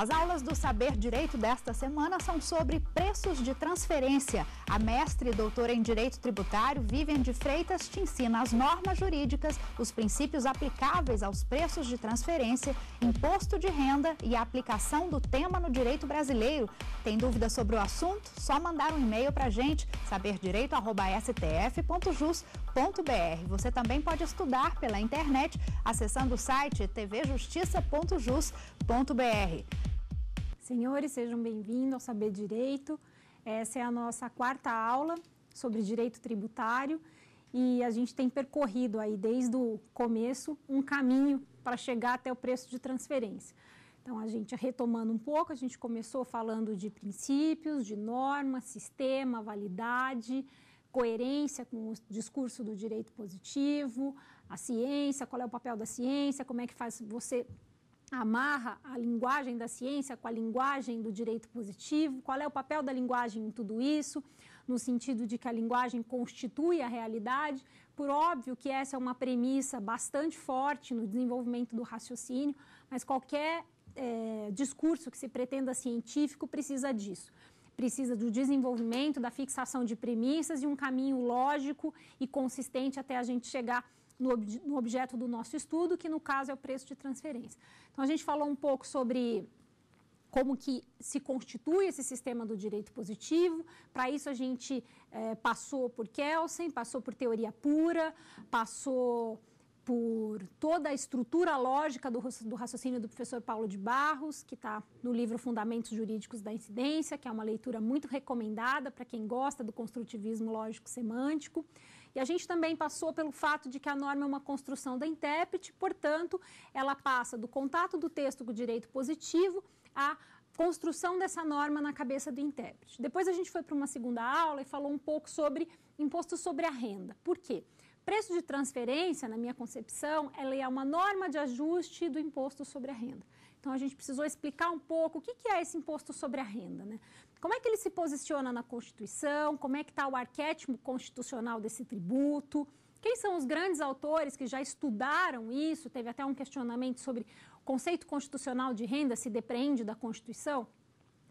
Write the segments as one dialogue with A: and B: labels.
A: As aulas do Saber Direito desta semana são sobre preços de transferência. A mestre e doutora em Direito Tributário, Vivian de Freitas, te ensina as normas jurídicas, os princípios aplicáveis aos preços de transferência, imposto de renda e a aplicação do tema no direito brasileiro. Tem dúvida sobre o assunto? Só mandar um e-mail para a gente, SaberDireito@stf.jus tvjustiça.br. Você também pode estudar pela internet acessando o site tvjustiça.jus.br. Senhores, sejam bem-vindos ao Saber
B: Direito. Essa é a nossa quarta aula sobre direito tributário e a gente tem percorrido aí desde o começo um caminho para chegar até o preço de transferência. Então, a gente retomando um pouco, a gente começou falando de princípios, de norma, sistema, validade, coerência com o discurso do direito positivo, a ciência, qual é o papel da ciência, como é que faz você amarra a linguagem da ciência com a linguagem do direito positivo, qual é o papel da linguagem em tudo isso, no sentido de que a linguagem constitui a realidade. Por óbvio que essa é uma premissa bastante forte no desenvolvimento do raciocínio, mas qualquer é, discurso que se pretenda científico precisa disso precisa do desenvolvimento, da fixação de premissas e um caminho lógico e consistente até a gente chegar no, ob no objeto do nosso estudo, que no caso é o preço de transferência. Então, a gente falou um pouco sobre como que se constitui esse sistema do direito positivo. Para isso a gente eh, passou por Kelsen, passou por teoria pura, passou por toda a estrutura lógica do, do, raciocínio do professor Paulo de Barros, que está no livro Fundamentos Jurídicos da Incidência, que é uma leitura muito recomendada para quem gosta do construtivismo lógico-semântico. E a gente também passou pelo fato de que a norma é uma construção da intérprete, portanto, ela passa do contato do texto com o direito positivo à construção dessa norma na cabeça do intérprete. Depois a gente foi para uma segunda aula e falou um pouco sobre imposto sobre a renda. Por quê? preço de transferência, na minha concepção, ela é uma norma de ajuste do imposto sobre a renda. Então, a gente precisou explicar um pouco o que é esse imposto sobre a renda. Né? Como é que ele se posiciona na Constituição, como é que está o arquétipo constitucional desse tributo, quem são os grandes autores que já estudaram isso, teve até um questionamento sobre o conceito constitucional de renda se depreende da Constituição.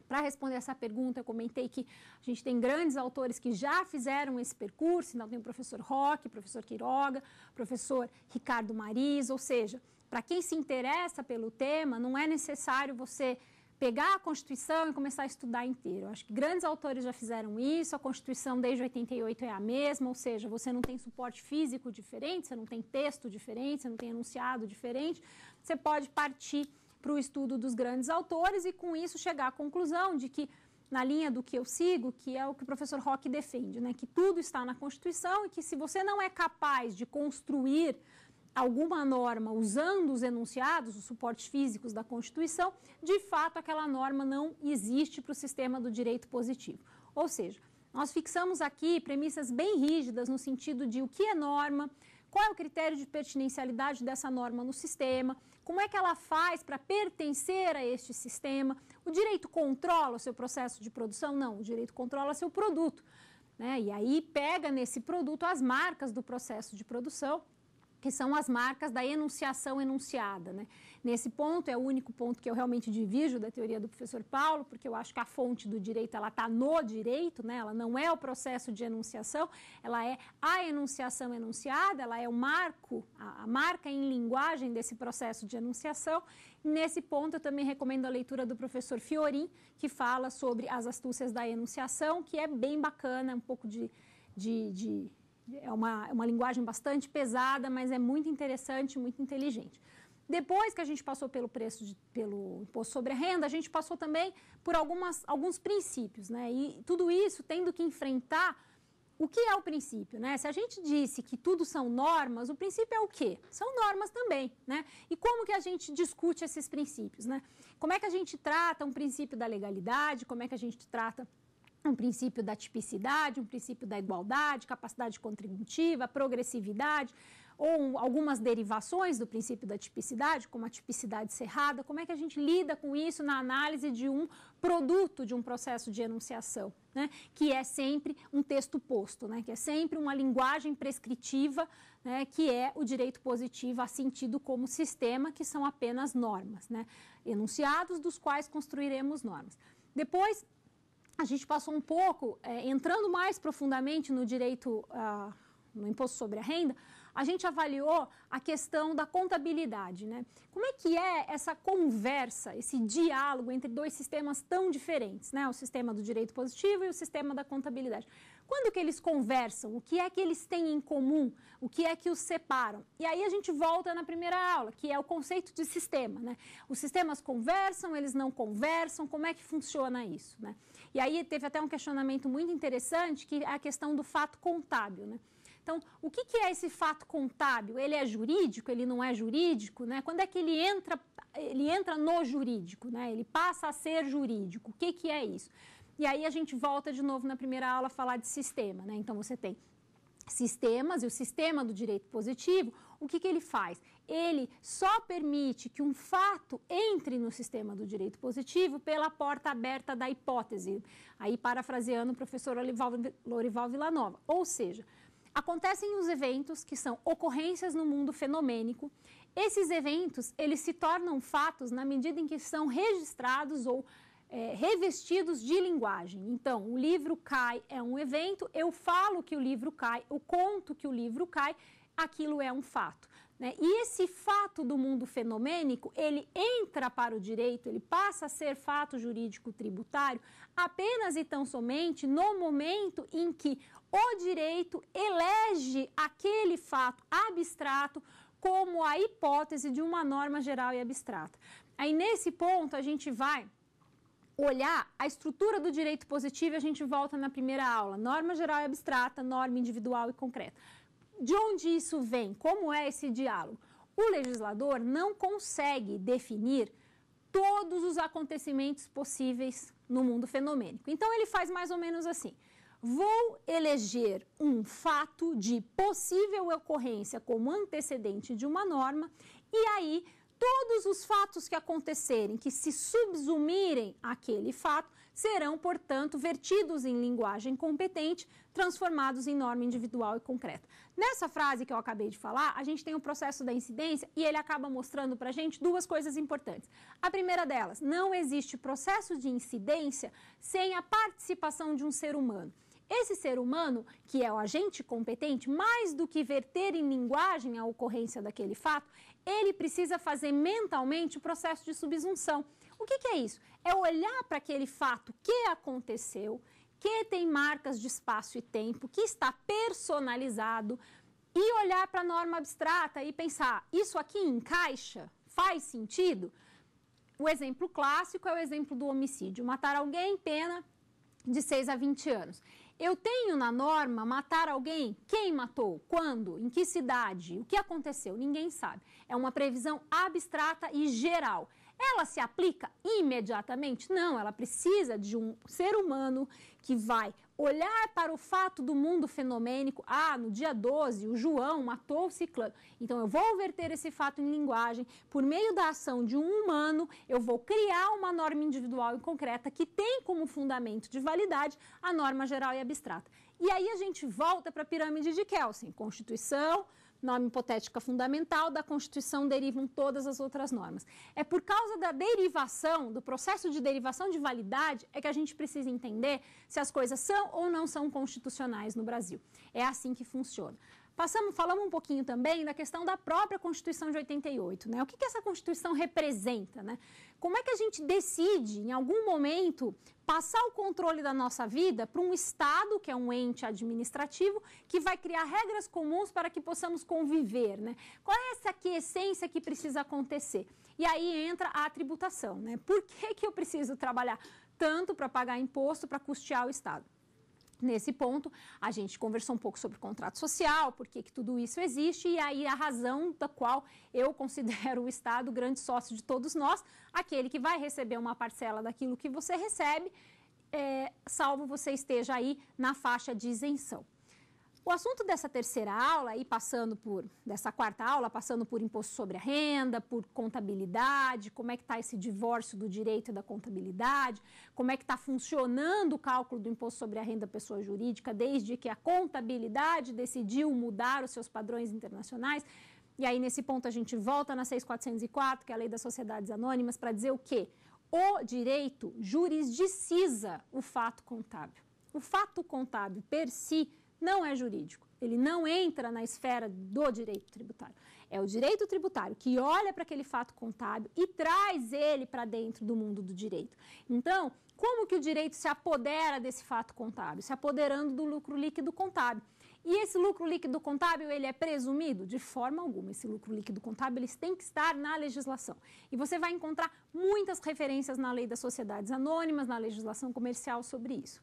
B: Para responder essa pergunta, eu comentei que a gente tem grandes autores que já fizeram esse percurso, então tem o professor Roque, professor Quiroga, professor Ricardo Mariz, ou seja, para quem se interessa pelo tema, não é necessário você pegar a Constituição e começar a estudar inteiro. Acho que grandes autores já fizeram isso, a Constituição desde 88 é a mesma, ou seja, você não tem suporte físico diferente, você não tem texto diferente, você não tem enunciado diferente, você pode partir para o estudo dos grandes autores e, com isso, chegar à conclusão de que, na linha do que eu sigo, que é o que o professor Roque defende, né, que tudo está na Constituição e que, se você não é capaz de construir alguma norma usando os enunciados, os suportes físicos da Constituição, de fato aquela norma não existe para o sistema do direito positivo. Ou seja, nós fixamos aqui premissas bem rígidas no sentido de o que é norma, qual é o critério de pertinencialidade dessa norma no sistema, como é que ela faz para pertencer a este sistema. O direito controla o seu processo de produção? Não, o direito controla seu produto. Né? E aí pega nesse produto as marcas do processo de produção, que são as marcas da enunciação enunciada. Né? Nesse ponto, é o único ponto que eu realmente divido da teoria do professor Paulo, porque eu acho que a fonte do direito ela está no direito, né? ela não é o processo de enunciação, ela é a enunciação enunciada, ela é o marco, a, marca em linguagem desse processo de enunciação. Nesse ponto, eu também recomendo a leitura do professor Fiorin, que fala sobre as astúcias da enunciação, que é bem bacana, um pouco de, de, de é uma, é uma linguagem bastante pesada, mas é muito interessante, muito inteligente. Depois que a gente passou pelo preço de, pelo imposto sobre a renda, a gente passou também por algumas, alguns princípios, né? E tudo isso tendo que enfrentar o que é o princípio, né? Se a gente disse que tudo são normas, o princípio é o quê? São normas também, né? E como que a gente discute esses princípios, né? Como é que a gente trata um princípio da legalidade? Como é que a gente trata um princípio da tipicidade, um princípio da igualdade, capacidade contributiva, progressividade? ou algumas derivações do princípio da tipicidade, como a tipicidade cerrada? Como é que a gente lida com isso na análise de um produto de um processo de enunciação? Né, que é sempre um texto posto, né, que é sempre uma linguagem prescritiva, né, que é o direito positivo a sentido como sistema, que são apenas normas, né? enunciados dos quais construiremos normas. Depois, a gente passou um pouco, é, entrando mais profundamente no direito, ah, no imposto sobre a renda, a gente avaliou a questão da contabilidade, né? Como é que é essa conversa, esse diálogo entre dois sistemas tão diferentes, né? O sistema do direito positivo e o sistema da contabilidade. Quando que eles conversam? O que é que eles têm em comum? O que é que os separam? E aí a gente volta na primeira aula, que é o conceito de sistema, né? Os sistemas conversam, eles não conversam, como é que funciona isso, né? E aí teve até um questionamento muito interessante, que é a questão do fato contábil, né? Então, o que, que é esse fato contábil? Ele é jurídico? Ele não é jurídico? Né? Quando é que ele entra, ele entra no jurídico? Né? Ele passa a ser jurídico? O que, que é isso? E aí a gente volta de novo na primeira aula a falar de sistema. Né? Então, você tem sistemas e o sistema do direito positivo, o que, que ele faz? Ele só permite que um fato entre no sistema do direito positivo pela porta aberta da hipótese. Aí, parafraseando o professor Lorival Villanova. Ou seja, Acontecem os eventos que são ocorrências no mundo fenomênico. Esses eventos, eles se tornam fatos na medida em que são registrados ou é, revestidos de linguagem. Então, o livro cai é um evento, eu falo que o livro cai, eu conto que o livro cai, aquilo é um fato. Né? E esse fato do mundo fenomênico, ele entra para o direito, ele passa a ser fato jurídico tributário apenas e tão somente no momento em que o direito elege aquele fato abstrato como a hipótese de uma norma geral e abstrata. Aí, nesse ponto, a gente vai olhar a estrutura do direito positivo e a gente volta na primeira aula. Norma geral e abstrata, norma individual e concreta. De onde isso vem? Como é esse diálogo? O legislador não consegue definir todos os acontecimentos possíveis no mundo fenomênico. Então, ele faz mais ou menos assim. Vou eleger um fato de possível ocorrência como antecedente de uma norma e aí todos os fatos que acontecerem, que se subsumirem àquele fato, serão, portanto, vertidos em linguagem competente, transformados em norma individual e concreta. Nessa frase que eu acabei de falar, a gente tem o processo da incidência e ele acaba mostrando para a gente duas coisas importantes. A primeira delas, não existe processo de incidência sem a participação de um ser humano. Esse ser humano, que é o agente competente, mais do que verter em linguagem a ocorrência daquele fato, ele precisa fazer mentalmente o processo de subsunção. O que, que é isso? É olhar para aquele fato que aconteceu, que tem marcas de espaço e tempo, que está personalizado, e olhar para a norma abstrata e pensar: isso aqui encaixa? Faz sentido? O exemplo clássico é o exemplo do homicídio: matar alguém, pena de 6 a 20 anos. Eu tenho na norma matar alguém? Quem matou? Quando? Em que cidade? O que aconteceu? Ninguém sabe. É uma previsão abstrata e geral. Ela se aplica imediatamente? Não, ela precisa de um ser humano que vai olhar para o fato do mundo fenomênico, ah, no dia 12 o João matou o ciclano. Então eu vou verter esse fato em linguagem, por meio da ação de um humano, eu vou criar uma norma individual e concreta que tem como fundamento de validade a norma geral e abstrata. E aí a gente volta para a pirâmide de Kelsen, Constituição, norma hipotética fundamental, da Constituição derivam todas as outras normas. É por causa da derivação, do processo de derivação de validade, é que a gente precisa entender se as coisas são ou não são constitucionais no Brasil. É assim que funciona. Passamos, falamos um pouquinho também da questão da própria Constituição de 88, né? O que, que essa Constituição representa, né? Como é que a gente decide, em algum momento, passar o controle da nossa vida para um Estado, que é um ente administrativo, que vai criar regras comuns para que possamos conviver, né? Qual é essa aqui, essência que precisa acontecer? E aí entra a tributação, né? Por que, que eu preciso trabalhar tanto para pagar imposto, para custear o Estado? nesse ponto, a gente conversou um pouco sobre o contrato social, por que tudo isso existe e aí a razão da qual eu considero o Estado grande sócio de todos nós, aquele que vai receber uma parcela daquilo que você recebe, é, salvo você esteja aí na faixa de isenção. O assunto dessa terceira aula e passando por dessa quarta aula, passando por imposto sobre a renda, por contabilidade, como é que está esse divórcio do direito e da contabilidade, como é que está funcionando o cálculo do imposto sobre a renda pessoa jurídica desde que a contabilidade decidiu mudar os seus padrões internacionais. E aí nesse ponto a gente volta na 6404, que é a lei das sociedades anônimas, para dizer o quê? O direito jurisdicisa o fato contábil. O fato contábil per si não é jurídico. Ele não entra na esfera do direito tributário. É o direito tributário que olha para aquele fato contábil e traz ele para dentro do mundo do direito. Então, como que o direito se apodera desse fato contábil? Se apoderando do lucro líquido contábil. E esse lucro líquido contábil, ele é presumido? De forma alguma. Esse lucro líquido contábil, ele tem que estar na legislação. E você vai encontrar muitas referências na lei das sociedades anônimas, na legislação comercial sobre isso.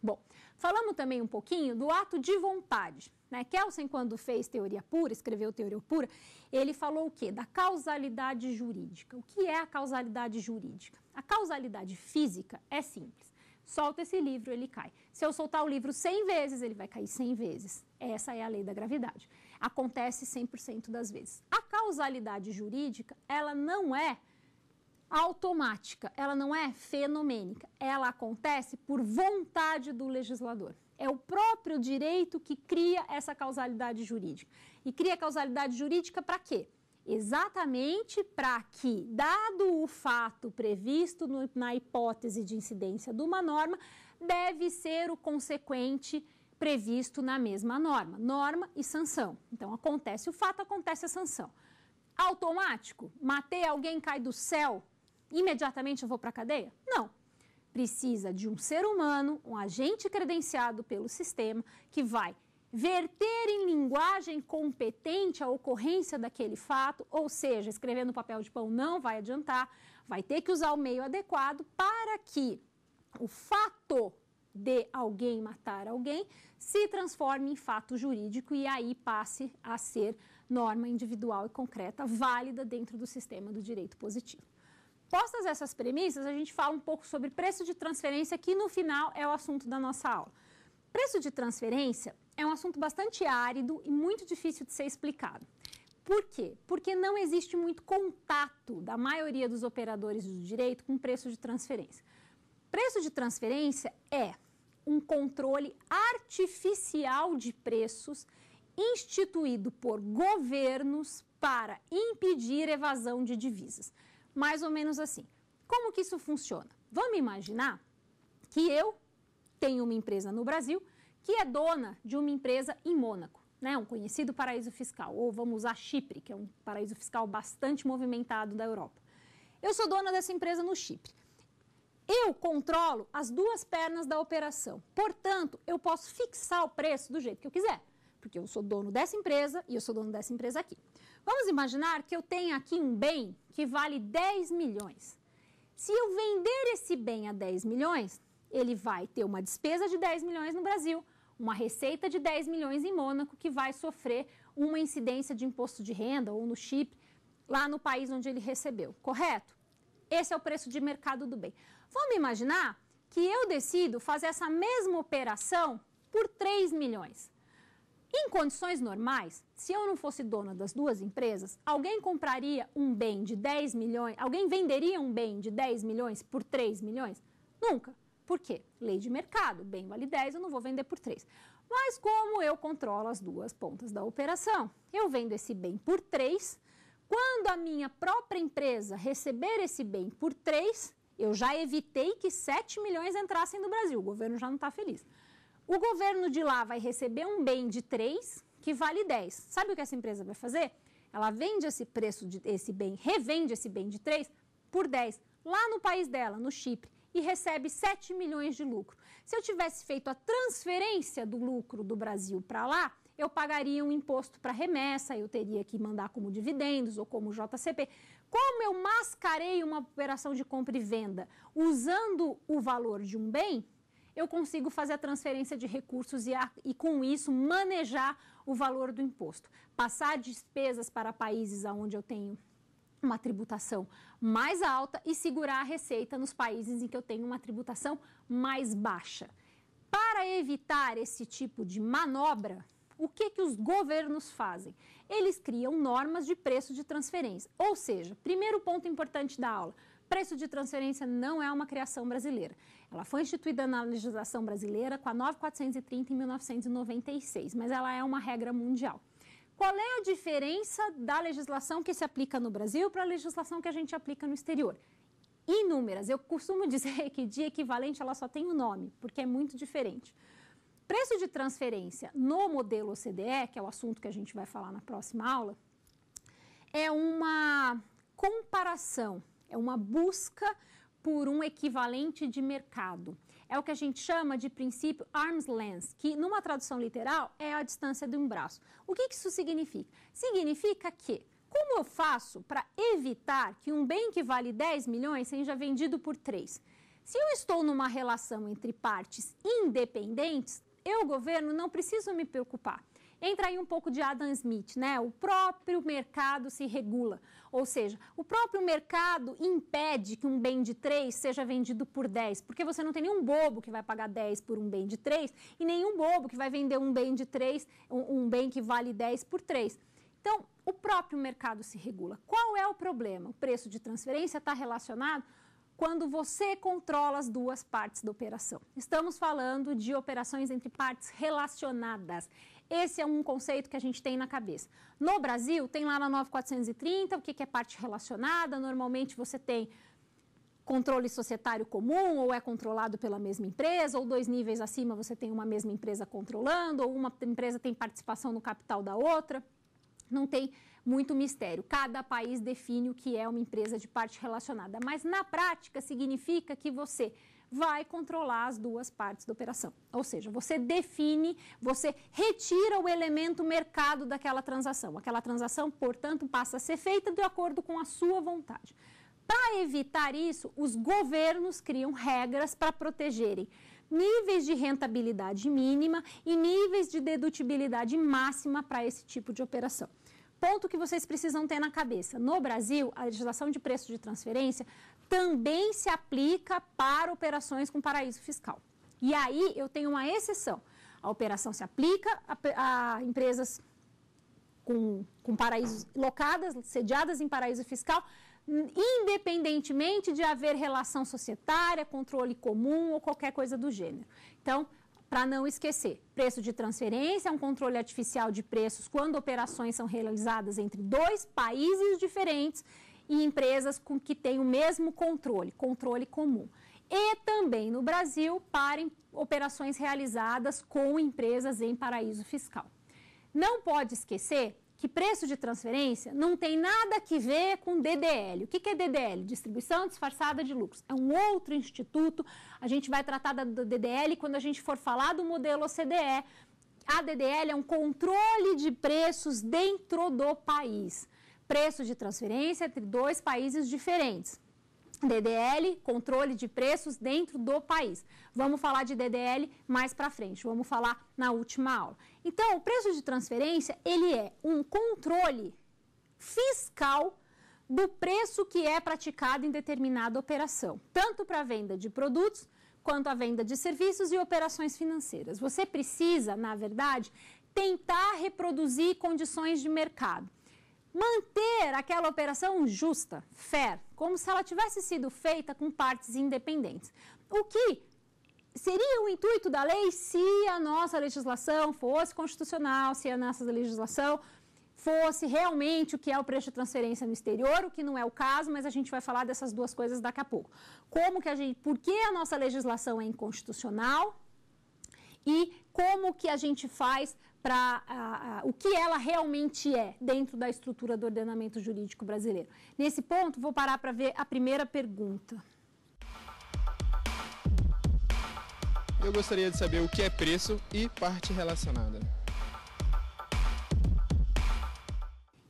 B: Bom, Falamos também um pouquinho do ato de vontade. Né? Kelsen, quando fez teoria pura, escreveu teoria pura, ele falou o quê? Da causalidade jurídica. O que é a causalidade jurídica? A causalidade física é simples. Solta esse livro, ele cai. Se eu soltar o livro 100 vezes, ele vai cair 100 vezes. Essa é a lei da gravidade. Acontece 100% das vezes. A causalidade jurídica, ela não é automática, ela não é fenomênica, ela acontece por vontade do legislador. É o próprio direito que cria essa causalidade jurídica. E cria causalidade jurídica para quê? Exatamente para que, dado o fato previsto no, na hipótese de incidência de uma norma, deve ser o consequente previsto na mesma norma. Norma e sanção. Então, acontece o fato, acontece a sanção automático. Matei alguém, cai do céu imediatamente eu vou para a cadeia? Não. Precisa de um ser humano, um agente credenciado pelo sistema, que vai verter em linguagem competente a ocorrência daquele fato, ou seja, escrever no papel de pão não vai adiantar, vai ter que usar o meio adequado para que o fato de alguém matar alguém se transforme em fato jurídico e aí passe a ser norma individual e concreta válida dentro do sistema do direito positivo. Postas essas premissas, a gente fala um pouco sobre preço de transferência, que no final é o assunto da nossa aula. Preço de transferência é um assunto bastante árido e muito difícil de ser explicado. Por quê? Porque não existe muito contato da maioria dos operadores do direito com preço de transferência. Preço de transferência é um controle artificial de preços instituído por governos para impedir evasão de divisas mais ou menos assim. Como que isso funciona? Vamos imaginar que eu tenho uma empresa no Brasil que é dona de uma empresa em Mônaco, né? um conhecido paraíso fiscal, ou vamos usar Chipre, que é um paraíso fiscal bastante movimentado da Europa. Eu sou dona dessa empresa no Chipre. Eu controlo as duas pernas da operação. Portanto, eu posso fixar o preço do jeito que eu quiser, porque eu sou dono dessa empresa e eu sou dono dessa empresa aqui. Vamos imaginar que eu tenho aqui um bem que vale 10 milhões. Se eu vender esse bem a 10 milhões, ele vai ter uma despesa de 10 milhões no Brasil, uma receita de 10 milhões em Mônaco, que vai sofrer uma incidência de imposto de renda ou no chip lá no país onde ele recebeu, correto? Esse é o preço de mercado do bem. Vamos imaginar que eu decido fazer essa mesma operação por 3 milhões. Em condições normais, se eu não fosse dona das duas empresas, alguém compraria um bem de 10 milhões, alguém venderia um bem de 10 milhões por 3 milhões? Nunca. Por quê? Lei de mercado, bem vale 10, eu não vou vender por 3. Mas como eu controlo as duas pontas da operação? Eu vendo esse bem por 3, quando a minha própria empresa receber esse bem por 3, eu já evitei que 7 milhões entrassem no Brasil, o governo já não está feliz. O governo de lá vai receber um bem de 3 que vale 10. Sabe o que essa empresa vai fazer? Ela vende esse preço de esse bem, revende esse bem de 3 por 10 lá no país dela, no Chipre, e recebe 7 milhões de lucro. Se eu tivesse feito a transferência do lucro do Brasil para lá, eu pagaria um imposto para remessa, eu teria que mandar como dividendos ou como JCP. Como eu mascarei uma operação de compra e venda usando o valor de um bem, eu consigo fazer a transferência de recursos e, a, e com isso manejar o valor do imposto. Passar despesas para países onde eu tenho uma tributação mais alta e segurar a receita nos países em que eu tenho uma tributação mais baixa. Para evitar esse tipo de manobra, o que, que os governos fazem? Eles criam normas de preço de transferência. Ou seja, primeiro ponto importante da aula: Preço de transferência não é uma criação brasileira. Ela foi instituída na legislação brasileira com a 9430 em 1996, mas ela é uma regra mundial. Qual é a diferença da legislação que se aplica no Brasil para a legislação que a gente aplica no exterior? Inúmeras. Eu costumo dizer que de equivalente ela só tem o um nome, porque é muito diferente. Preço de transferência no modelo OCDE, que é o assunto que a gente vai falar na próxima aula, é uma comparação é uma busca por um equivalente de mercado. É o que a gente chama de princípio arm's length, que numa tradução literal é a distância de um braço. O que, isso significa? Significa que como eu faço para evitar que um bem que vale 10 milhões seja vendido por 3? Se eu estou numa relação entre partes independentes, eu, governo, não preciso me preocupar. Entra aí um pouco de Adam Smith, né? O próprio mercado se regula. Ou seja, o próprio mercado impede que um bem de 3 seja vendido por 10, porque você não tem nenhum bobo que vai pagar 10 por um bem de 3 e nenhum bobo que vai vender um bem de 3, um, um bem que vale 10 por 3. Então, o próprio mercado se regula. Qual é o problema? O preço de transferência está relacionado quando você controla as duas partes da operação. Estamos falando de operações entre partes relacionadas. Esse é um conceito que a gente tem na cabeça. No Brasil, tem lá na 9430 o que, que é parte relacionada. Normalmente você tem controle societário comum, ou é controlado pela mesma empresa, ou dois níveis acima você tem uma mesma empresa controlando, ou uma empresa tem participação no capital da outra. Não tem muito mistério. Cada país define o que é uma empresa de parte relacionada, mas na prática significa que você vai controlar as duas partes da operação. Ou seja, você define, você retira o elemento mercado daquela transação. Aquela transação, portanto, passa a ser feita de acordo com a sua vontade. Para evitar isso, os governos criam regras para protegerem níveis de rentabilidade mínima e níveis de dedutibilidade máxima para esse tipo de operação. Ponto que vocês precisam ter na cabeça. No Brasil, a legislação de preço de transferência também se aplica para operações com paraíso fiscal. E aí eu tenho uma exceção. A operação se aplica a, a empresas com, com paraísos locadas, sediadas em paraíso fiscal, independentemente de haver relação societária, controle comum ou qualquer coisa do gênero. Então, para não esquecer, preço de transferência é um controle artificial de preços quando operações são realizadas entre dois países diferentes e empresas com que têm o mesmo controle, controle comum. E também no Brasil, para operações realizadas com empresas em paraíso fiscal. Não pode esquecer que preço de transferência não tem nada que ver com DDL. O que é DDL? Distribuição disfarçada de lucros. É um outro instituto. A gente vai tratar da DDL quando a gente for falar do modelo OCDE. A DDL é um controle de preços dentro do país preço de transferência entre dois países diferentes. DDL, controle de preços dentro do país. Vamos falar de DDL mais para frente, vamos falar na última aula. Então, o preço de transferência, ele é um controle fiscal do preço que é praticado em determinada operação, tanto para a venda de produtos quanto a venda de serviços e operações financeiras. Você precisa, na verdade, tentar reproduzir condições de mercado manter aquela operação justa, fair, como se ela tivesse sido feita com partes independentes. O que seria o intuito da lei se a nossa legislação fosse constitucional, se a nossa legislação fosse realmente o que é o preço de transferência no exterior, o que não é o caso, mas a gente vai falar dessas duas coisas daqui a pouco. Como que a gente, por que a nossa legislação é inconstitucional e como que a gente faz para o que ela realmente é dentro da estrutura do ordenamento jurídico brasileiro. Nesse ponto, vou parar para ver a primeira pergunta.
A: Eu gostaria de saber o que é preço e parte relacionada.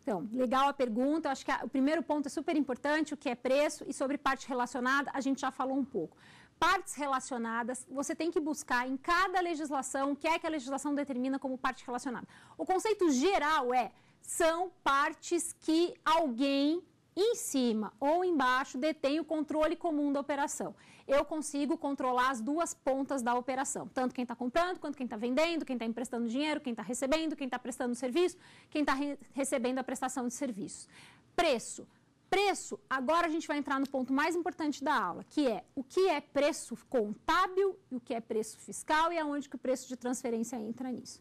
B: Então, legal a pergunta. Acho que a, o primeiro ponto é super importante, o que é preço e sobre parte relacionada, a gente já falou um pouco partes relacionadas, você tem que buscar em cada legislação o que é que a legislação determina como parte relacionada. O conceito geral é são partes que alguém em cima ou embaixo detém o controle comum da operação. Eu consigo controlar as duas pontas da operação, tanto quem está comprando, quanto quem está vendendo, quem está emprestando dinheiro, quem está recebendo, quem está prestando serviço, quem está re recebendo a prestação de serviços. Preço Preço, agora a gente vai entrar no ponto mais importante da aula, que é o que é preço contábil e o que é preço fiscal e aonde que o preço de transferência entra nisso.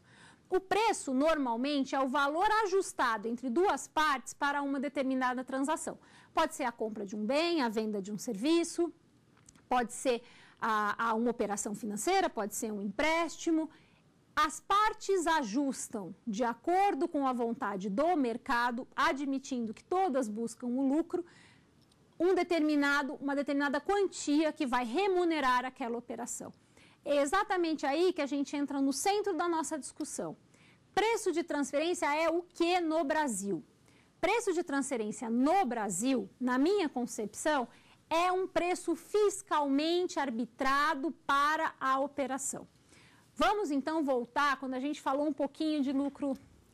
B: O preço, normalmente, é o valor ajustado entre duas partes para uma determinada transação. Pode ser a compra de um bem, a venda de um serviço, pode ser a, a uma operação financeira, pode ser um empréstimo, as partes ajustam de acordo com a vontade do mercado, admitindo que todas buscam o lucro, um determinado, uma determinada quantia que vai remunerar aquela operação. É exatamente aí que a gente entra no centro da nossa discussão. Preço de transferência é o que no Brasil? Preço de transferência no Brasil, na minha concepção, é um preço fiscalmente arbitrado para a operação. Vamos então voltar quando a gente falou um pouquinho de lucro,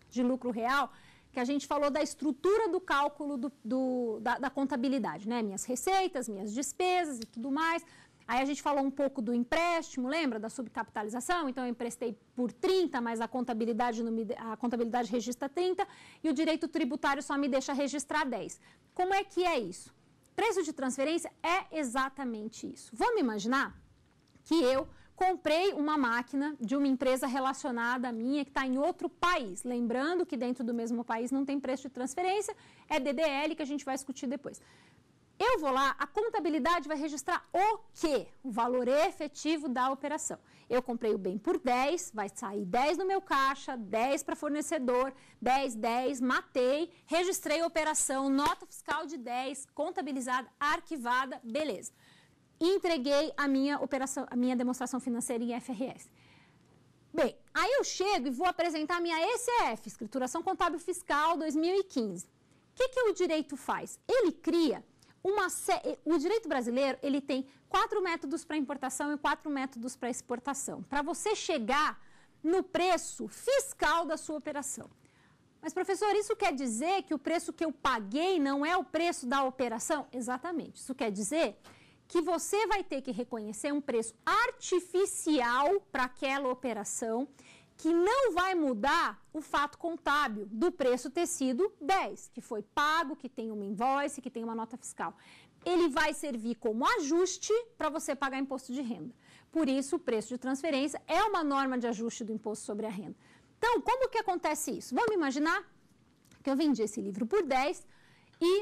B: de lucro real, que a gente falou da estrutura do cálculo do, do, da, da contabilidade, né? Minhas receitas, minhas despesas e tudo mais. Aí a gente falou um pouco do empréstimo, lembra? Da subcapitalização. Então eu emprestei por 30, mas a contabilidade, me, a contabilidade registra 30 e o direito tributário só me deixa registrar 10. Como é que é isso? Preço de transferência é exatamente isso. Vamos imaginar que eu comprei uma máquina de uma empresa relacionada à minha que está em outro país. Lembrando que dentro do mesmo país não tem preço de transferência, é DDL que a gente vai discutir depois. Eu vou lá, a contabilidade vai registrar o quê? O valor efetivo da operação. Eu comprei o bem por 10, vai sair 10 no meu caixa, 10 para fornecedor, 10, 10, matei, registrei a operação, nota fiscal de 10, contabilizada, arquivada, beleza e entreguei a minha operação, a minha demonstração financeira em FRS. Bem, aí eu chego e vou apresentar a minha ECF, Escrituração Contábil Fiscal 2015. O que, que o direito faz? Ele cria uma o direito brasileiro ele tem quatro métodos para importação e quatro métodos para exportação para você chegar no preço fiscal da sua operação. Mas professor, isso quer dizer que o preço que eu paguei não é o preço da operação? Exatamente. Isso quer dizer que você vai ter que reconhecer um preço artificial para aquela operação que não vai mudar o fato contábil do preço tecido 10, que foi pago, que tem uma invoice, que tem uma nota fiscal. Ele vai servir como ajuste para você pagar imposto de renda. Por isso, o preço de transferência é uma norma de ajuste do imposto sobre a renda. Então, como que acontece isso? Vamos imaginar que eu vendi esse livro por 10 e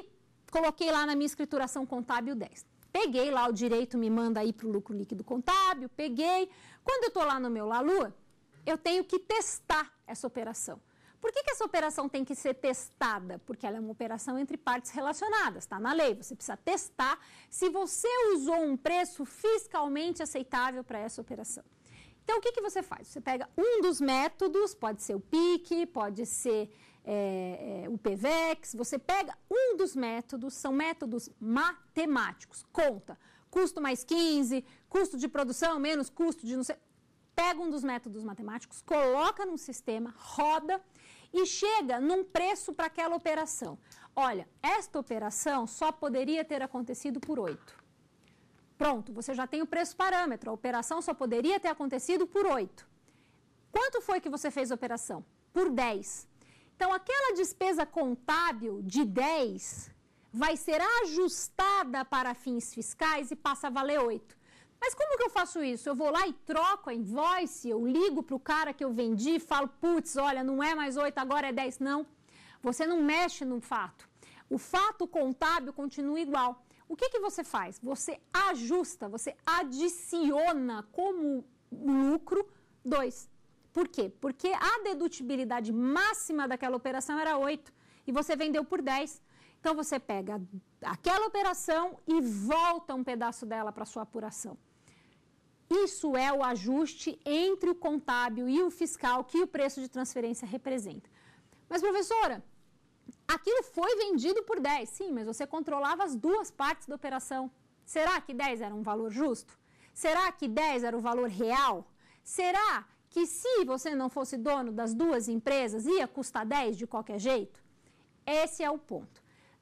B: coloquei lá na minha escrituração contábil 10. Peguei lá o direito, me manda aí para o lucro líquido contábil, peguei. Quando eu estou lá no meu Lalua, eu tenho que testar essa operação. Por que, que, essa operação tem que ser testada? Porque ela é uma operação entre partes relacionadas, está na lei. Você precisa testar se você usou um preço fiscalmente aceitável para essa operação. Então, o que, que você faz? Você pega um dos métodos, pode ser o PIC, pode ser é, é, o PVEX, você pega um dos métodos, são métodos matemáticos, conta. Custo mais 15, custo de produção menos custo de não sei. Pega um dos métodos matemáticos, coloca num sistema, roda e chega num preço para aquela operação. Olha, esta operação só poderia ter acontecido por 8. Pronto, você já tem o preço parâmetro. A operação só poderia ter acontecido por 8. Quanto foi que você fez a operação? Por 10. Então, aquela despesa contábil de 10 vai ser ajustada para fins fiscais e passa a valer 8. Mas como que eu faço isso? Eu vou lá e troco a invoice, eu ligo para o cara que eu vendi e falo, putz, olha, não é mais 8, agora é 10. Não, você não mexe no fato. O fato contábil continua igual. O que, que você faz? Você ajusta, você adiciona como lucro 2. Por quê? Porque a dedutibilidade máxima daquela operação era 8 e você vendeu por 10. Então você pega aquela operação e volta um pedaço dela para sua apuração. Isso é o ajuste entre o contábil e o fiscal que o preço de transferência representa. Mas professora, aquilo foi vendido por 10. Sim, mas você controlava as duas partes da operação. Será que 10 era um valor justo? Será que 10 era o valor real? Será que se você não fosse dono das duas empresas, ia custar 10 de qualquer jeito? Esse é o ponto.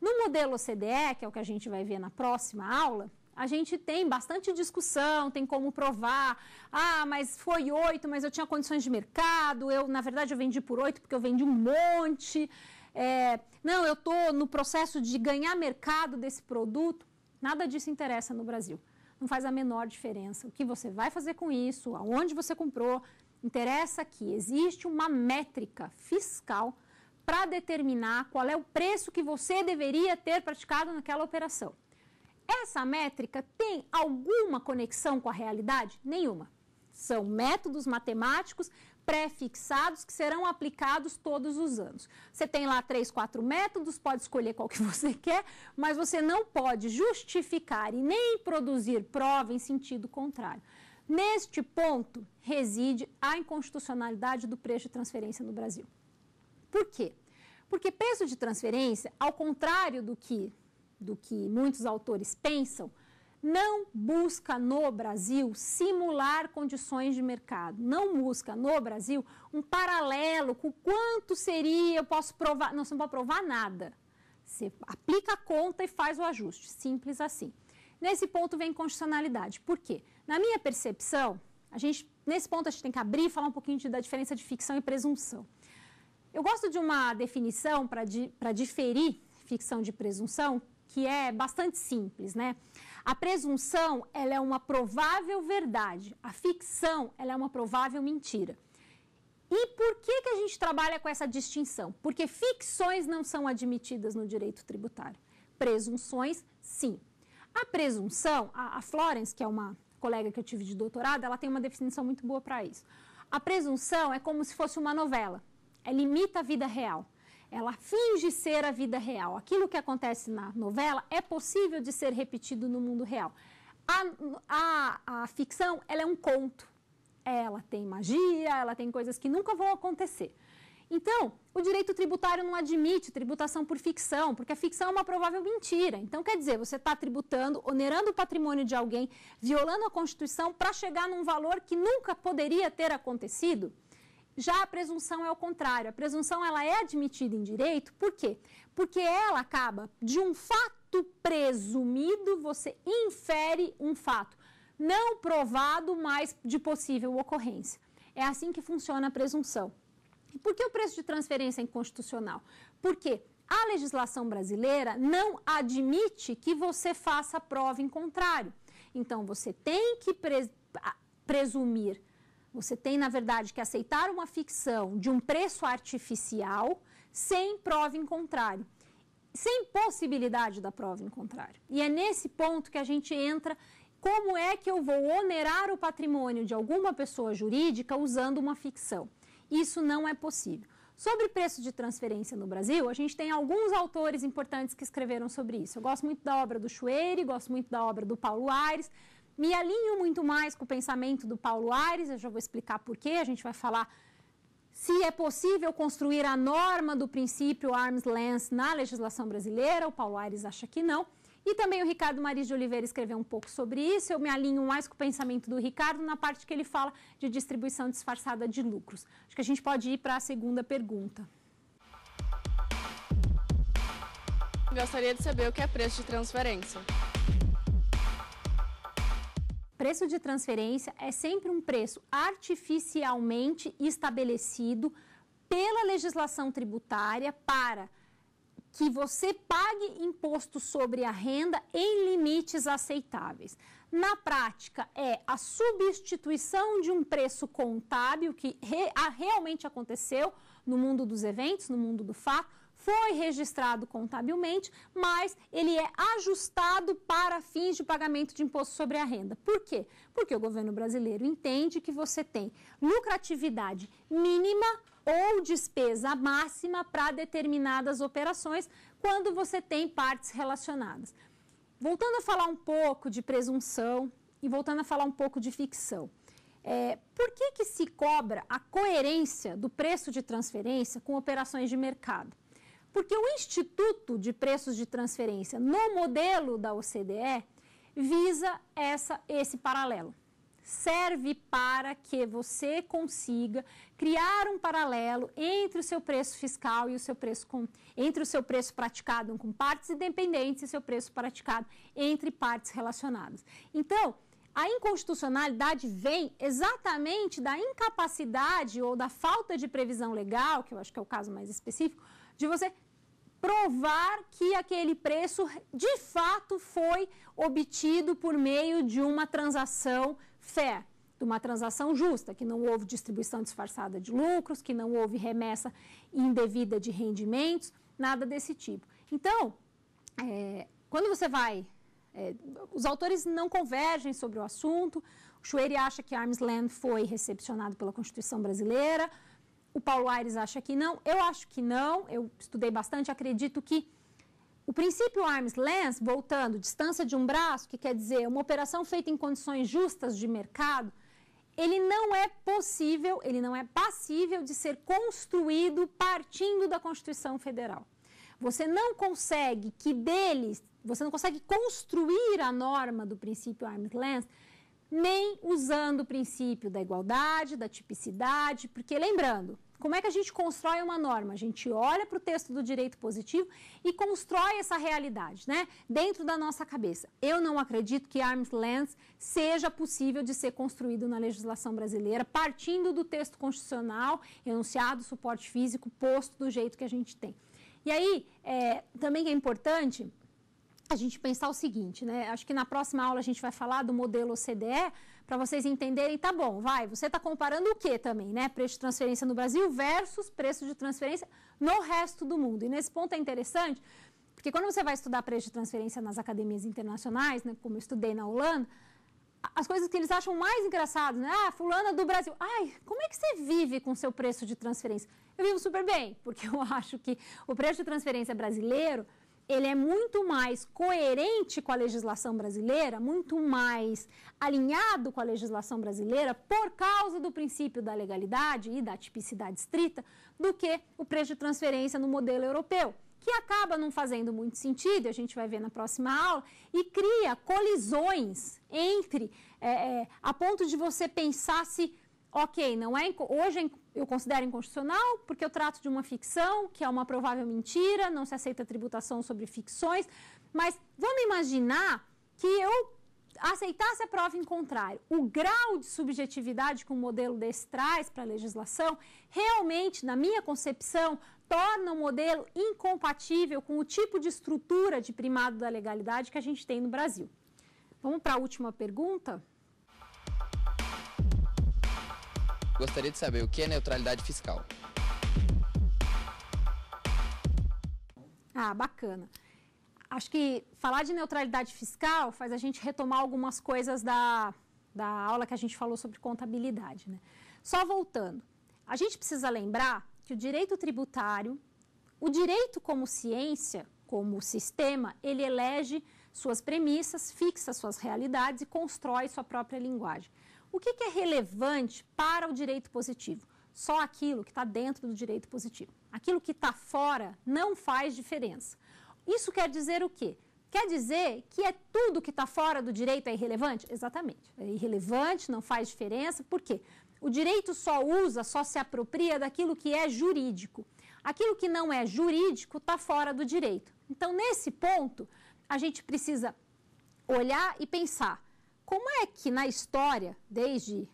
B: No modelo CDE, que é o que a gente vai ver na próxima aula, a gente tem bastante discussão, tem como provar. Ah, mas foi oito, mas eu tinha condições de mercado. Eu, na verdade, eu vendi por oito porque eu vendi um monte. É, não, eu estou no processo de ganhar mercado desse produto. Nada disso interessa no Brasil. Não faz a menor diferença. O que você vai fazer com isso, aonde você comprou, Interessa que existe uma métrica fiscal para determinar qual é o preço que você deveria ter praticado naquela operação. Essa métrica tem alguma conexão com a realidade? Nenhuma. São métodos matemáticos pré-fixados que serão aplicados todos os anos. Você tem lá três, quatro métodos, pode escolher qual que você quer, mas você não pode justificar e nem produzir prova em sentido contrário. Neste ponto reside a inconstitucionalidade do preço de transferência no Brasil. Por quê? Porque preço de transferência, ao contrário do que, do que muitos autores pensam, não busca no Brasil simular condições de mercado, não busca no Brasil um paralelo com quanto seria, eu posso provar, não, você não pode provar nada. Você aplica a conta e faz o ajuste, simples assim. Nesse ponto vem constitucionalidade. Por quê? Na minha percepção, a gente, nesse ponto a gente tem que abrir e falar um pouquinho da diferença de ficção e presunção. Eu gosto de uma definição para di, diferir ficção de presunção, que é bastante simples, né? A presunção, ela é uma provável verdade. A ficção, ela é uma provável mentira. E por que, que a gente trabalha com essa distinção? Porque ficções não são admitidas no direito tributário. Presunções, sim. A presunção, a, a Florence, que é uma colega que eu tive de doutorado, ela tem uma definição muito boa para isso. A presunção é como se fosse uma novela. Ela é limita a vida real. Ela finge ser a vida real. Aquilo que acontece na novela é possível de ser repetido no mundo real. A, a, a ficção, ela é um conto. Ela tem magia, ela tem coisas que nunca vão acontecer. Então, o direito tributário não admite tributação por ficção, porque a ficção é uma provável mentira. Então, quer dizer, você está tributando, onerando o patrimônio de alguém, violando a Constituição para chegar num valor que nunca poderia ter acontecido? Já a presunção é o contrário. A presunção ela é admitida em direito, por quê? Porque ela acaba de um fato presumido, você infere um fato não provado, mas de possível ocorrência. É assim que funciona a presunção por que o preço de transferência é inconstitucional? Porque a legislação brasileira não admite que você faça prova em contrário. Então, você tem que presumir, você tem, na verdade, que aceitar uma ficção de um preço artificial sem prova em contrário, sem possibilidade da prova em contrário. E é nesse ponto que a gente entra. Como é que eu vou onerar o patrimônio de alguma pessoa jurídica usando uma ficção? Isso não é possível. Sobre preço de transferência no Brasil, a gente tem alguns autores importantes que escreveram sobre isso. Eu gosto muito da obra do Schueri, gosto muito da obra do Paulo Aires. Me alinho muito mais com o pensamento do Paulo Aires, eu já vou explicar por quê, a gente vai falar se é possível construir a norma do princípio arm's length na legislação brasileira, o Paulo Aires acha que não. E também o Ricardo Maris de Oliveira escreveu um pouco sobre isso. Eu me alinho mais com o pensamento do Ricardo na parte que ele fala de distribuição disfarçada de lucros. Acho que a gente pode ir para a segunda pergunta. Gostaria de saber o que é preço de transferência. Preço de transferência é sempre um preço artificialmente estabelecido pela legislação tributária para que você pague imposto sobre a renda em limites aceitáveis. Na prática, é a substituição de um preço contábil, que re, a, realmente aconteceu no mundo dos eventos, no mundo do fato, foi registrado contabilmente, mas ele é ajustado para fins de pagamento de imposto sobre a renda. Por quê? Porque o governo brasileiro entende que você tem lucratividade mínima ou despesa máxima para determinadas operações, quando você tem partes relacionadas. Voltando a falar um pouco de presunção e voltando a falar um pouco de ficção. É, por que, que se cobra a coerência do preço de transferência com operações de mercado? Porque o Instituto de Preços de Transferência, no modelo da OCDE, visa essa, esse paralelo serve para que você consiga criar um paralelo entre o seu preço fiscal e o seu preço com, entre o seu preço praticado com partes independentes e o seu preço praticado entre partes relacionadas. Então, a inconstitucionalidade vem exatamente da incapacidade ou da falta de previsão legal, que eu acho que é o caso mais específico, de você provar que aquele preço de fato foi obtido por meio de uma transação fé, de uma transação justa, que não houve distribuição disfarçada de lucros, que não houve remessa indevida de rendimentos, nada desse tipo. Então, é, quando você vai. É, os autores não convergem sobre o assunto. O Schwery acha que Arms Land foi recepcionado pela Constituição brasileira. O Paulo Aires acha que não. Eu acho que não. Eu estudei bastante, acredito que o princípio arms-length, voltando, distância de um braço, que quer dizer uma operação feita em condições justas de mercado, ele não é possível, ele não é passível de ser construído partindo da Constituição Federal. Você não consegue que dele, você não consegue construir a norma do princípio arms-length nem usando o princípio da igualdade, da tipicidade, porque lembrando, como é que a gente constrói uma norma? A gente olha para o texto do direito positivo e constrói essa realidade, né? Dentro da nossa cabeça. Eu não acredito que arms length seja possível de ser construído na legislação brasileira, partindo do texto constitucional, enunciado, suporte físico, posto do jeito que a gente tem. E aí, é, também é importante a gente pensar o seguinte, né? Acho que na próxima aula a gente vai falar do modelo OCDE, para vocês entenderem, tá bom, vai, você está comparando o que também, né? Preço de transferência no Brasil versus preço de transferência no resto do mundo. E nesse ponto é interessante, porque quando você vai estudar preço de transferência nas academias internacionais, né, como eu estudei na Holanda, as coisas que eles acham mais engraçadas, né? Ah, fulana do Brasil. Ai, como é que você vive com seu preço de transferência? Eu vivo super bem, porque eu acho que o preço de transferência brasileiro ele é muito mais coerente com a legislação brasileira, muito mais alinhado com a legislação brasileira por causa do princípio da legalidade e da tipicidade estrita do que o preço de transferência no modelo europeu, que acaba não fazendo muito sentido, a gente vai ver na próxima aula, e cria colisões entre, é, é, a ponto de você pensar se ok, não é hoje é eu considero inconstitucional porque eu trato de uma ficção que é uma provável mentira, não se aceita tributação sobre ficções, mas vamos imaginar que eu aceitasse a prova em contrário. O grau de subjetividade que um modelo desse traz para a legislação realmente, na minha concepção, torna o modelo incompatível com o tipo de estrutura de primado da legalidade que a gente tem no Brasil. Vamos para a última pergunta? Gostaria de saber o que é neutralidade fiscal. Ah, bacana. Acho que falar de neutralidade fiscal faz a gente retomar algumas coisas da, da aula que a gente falou sobre contabilidade. Né? Só voltando, a gente precisa lembrar que o direito tributário, o direito como ciência, como sistema, ele elege suas premissas, fixa suas realidades e constrói sua própria linguagem. O que, que é relevante para o direito positivo? Só aquilo que está dentro do direito positivo. Aquilo que está fora não faz diferença. Isso quer dizer o quê? Quer dizer que é tudo que está fora do direito é irrelevante? Exatamente. É irrelevante, não faz diferença. Por quê? O direito só usa, só se apropria daquilo que é jurídico. Aquilo que não é jurídico está fora do direito. Então, nesse ponto, a gente precisa olhar e pensar como é que na história, desde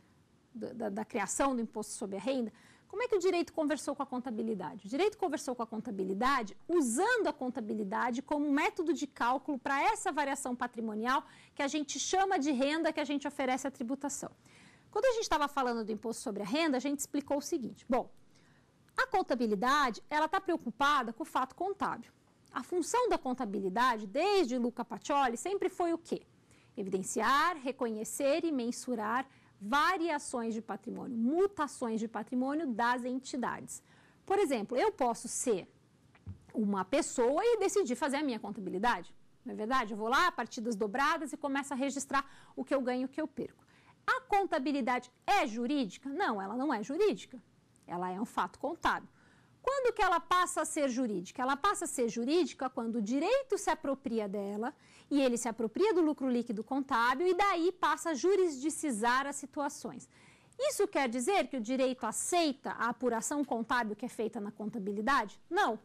B: da, da, criação do imposto sobre a renda, como é que o direito conversou com a contabilidade? O direito conversou com a contabilidade usando a contabilidade como método de cálculo para essa variação patrimonial que a gente chama de renda que a gente oferece à tributação. Quando a gente estava falando do imposto sobre a renda, a gente explicou o seguinte: bom, a contabilidade ela está preocupada com o fato contábil. A função da contabilidade, desde Luca Pacioli, sempre foi o quê? evidenciar, reconhecer e mensurar variações de patrimônio, mutações de patrimônio das entidades. Por exemplo, eu posso ser uma pessoa e decidir fazer a minha contabilidade. Não é verdade? Eu vou lá, partidas dobradas e começo a registrar o que eu ganho e o que eu perco. A contabilidade é jurídica? Não, ela não é jurídica. Ela é um fato contábil. Quando que ela passa a ser jurídica? Ela passa a ser jurídica quando o direito se apropria dela e ele se apropria do lucro líquido contábil e daí passa a jurisdicizar as situações. Isso quer dizer que o direito aceita a apuração contábil que é feita na contabilidade? Não.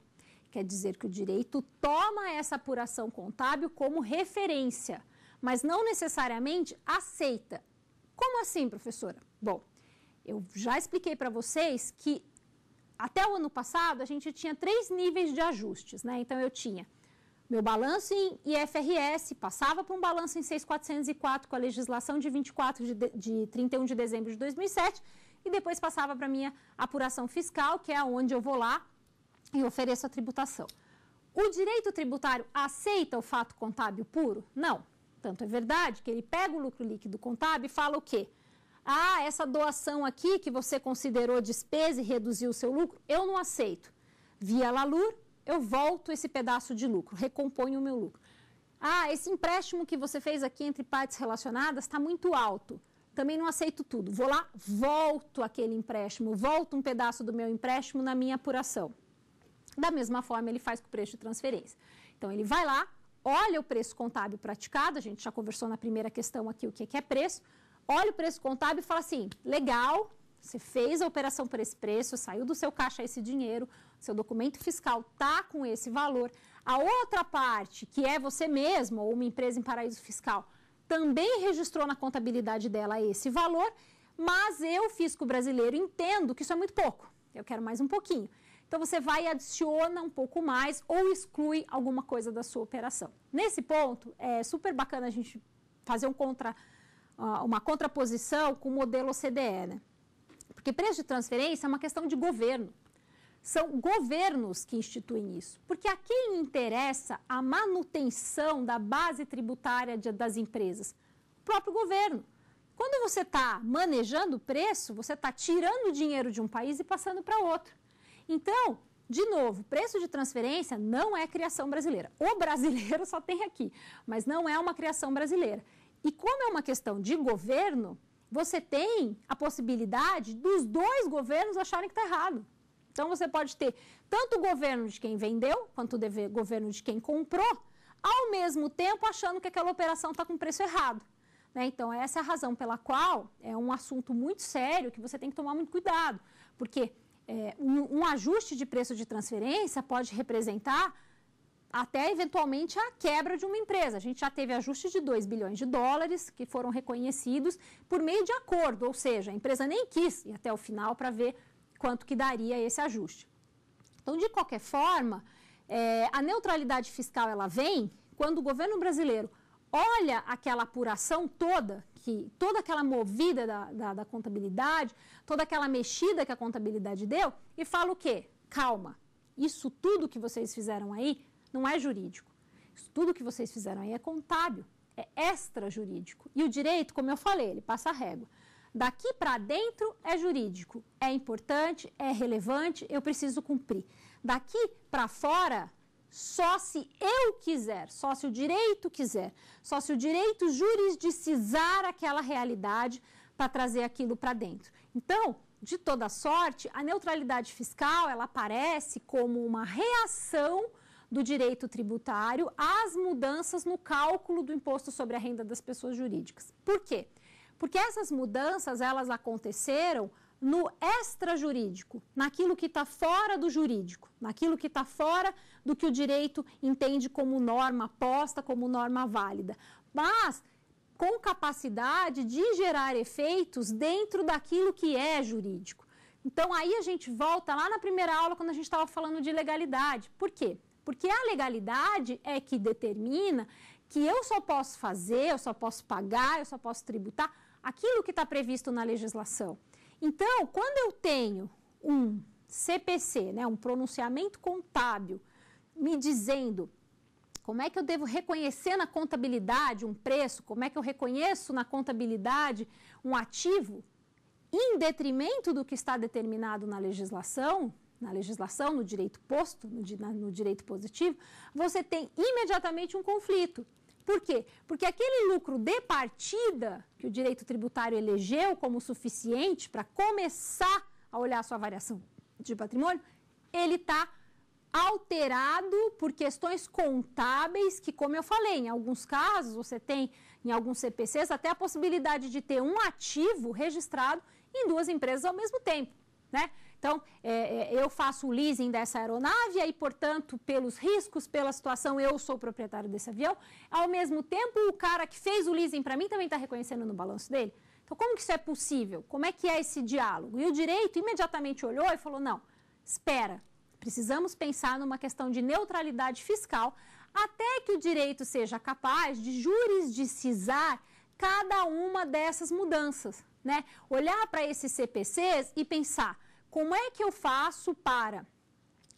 B: Quer dizer que o direito toma essa apuração contábil como referência, mas não necessariamente aceita. Como assim, professora? Bom, eu já expliquei para vocês que até o ano passado a gente tinha três níveis de ajustes, né? Então eu tinha meu balanço em IFRS passava para um balanço em 6.404 com a legislação de 24 de, de, 31 de dezembro de 2007 e depois passava para minha apuração fiscal, que é onde eu vou lá e ofereço a tributação. O direito tributário aceita o fato contábil puro? Não. Tanto é verdade que ele pega o lucro líquido contábil e fala o quê? Ah, essa doação aqui que você considerou despesa e reduziu o seu lucro, eu não aceito. Via LALUR, eu volto esse pedaço de lucro, recomponho o meu lucro. Ah, esse empréstimo que você fez aqui entre partes relacionadas está muito alto. Também não aceito tudo. Vou lá, volto aquele empréstimo, volto um pedaço do meu empréstimo na minha apuração. Da mesma forma, ele faz com o preço de transferência. Então, ele vai lá, olha o preço contábil praticado, a gente já conversou na primeira questão aqui o que é, é preço, olha o preço contábil e fala assim: legal, você fez a operação por esse preço, saiu do seu caixa esse dinheiro, seu documento fiscal está com esse valor. A outra parte, que é você mesmo ou uma empresa em paraíso fiscal, também registrou na contabilidade dela esse valor, mas eu, fisco brasileiro, entendo que isso é muito pouco. Eu quero mais um pouquinho. Então você vai e adiciona um pouco mais ou exclui alguma coisa da sua operação. Nesse ponto, é super bacana a gente fazer um contra, ah, uma contraposição com o modelo OCDE, né? Porque preço de transferência é uma questão de governo são governos que instituem isso, porque a quem interessa a manutenção da base tributária de, das empresas? O próprio governo. Quando você está manejando o preço, você está tirando dinheiro de um país e passando para outro. Então, de novo, preço de transferência não é criação brasileira. O brasileiro só tem aqui, mas não é uma criação brasileira. E como é uma questão de governo, você tem a possibilidade dos dois governos acharem que está errado. Então você pode ter tanto o governo de quem vendeu, quanto o governo de quem comprou, ao mesmo tempo achando que aquela operação está com preço errado. Né? Então, essa é a razão pela qual é um assunto muito sério que você tem que tomar muito cuidado, porque é, um, um ajuste de preço de transferência pode representar até eventualmente a quebra de uma empresa. A gente já teve ajustes de 2 bilhões de dólares que foram reconhecidos por meio de acordo, ou seja, a empresa nem quis ir até o final para ver quanto que daria esse ajuste. Então, de qualquer forma, é, a neutralidade fiscal ela vem quando o governo brasileiro olha aquela apuração toda, que toda aquela movida da, da, da contabilidade, toda aquela mexida que a contabilidade deu, e fala o quê? Calma, isso tudo que vocês fizeram aí não é jurídico. Isso tudo que vocês fizeram aí é contábil, é extrajurídico. E o direito, como eu falei, ele passa a régua daqui para dentro é jurídico, é importante, é relevante, eu preciso cumprir. Daqui para fora, só se eu quiser, só se o direito quiser, só se o direito jurisdicizar aquela realidade para trazer aquilo para dentro. Então, de toda sorte, a neutralidade fiscal ela aparece como uma reação do direito tributário às mudanças no cálculo do imposto sobre a renda das pessoas jurídicas. Por quê? Porque essas mudanças, elas aconteceram no extrajurídico, naquilo que está fora do jurídico, naquilo que está fora do que o direito entende como norma posta, como norma válida, mas com capacidade de gerar efeitos dentro daquilo que é jurídico. Então aí a gente volta lá na primeira aula quando a gente estava falando de legalidade. Por quê? Porque a legalidade é que determina que eu só posso fazer, eu só posso pagar, eu só posso tributar aquilo que está previsto na legislação. Então, quando eu tenho um CPC, né, um pronunciamento contábil, me dizendo como é que eu devo reconhecer na contabilidade um preço, como é que eu reconheço na contabilidade um ativo, em detrimento do que está determinado na legislação, na legislação, no direito posto, no, no direito positivo, você tem imediatamente um conflito. Por quê? Porque aquele lucro de partida que o direito tributário elegeu como suficiente para começar a olhar a sua variação de patrimônio, ele está alterado por questões contábeis que, como eu falei, em alguns casos você tem em alguns CPCs até a possibilidade de ter um ativo registrado em duas empresas ao mesmo tempo, né? Então, é, é, eu faço o leasing dessa aeronave e, portanto, pelos riscos, pela situação, eu sou proprietário desse avião. Ao mesmo tempo, o cara que fez o leasing para mim também está reconhecendo no balanço dele. Então, como que isso é possível? Como é que é esse diálogo? E o direito imediatamente olhou e falou: não, espera, precisamos pensar numa questão de neutralidade fiscal até que o direito seja capaz de jurisdicizar cada uma dessas mudanças. Né? Olhar para esses CPCs e pensar como é que eu faço para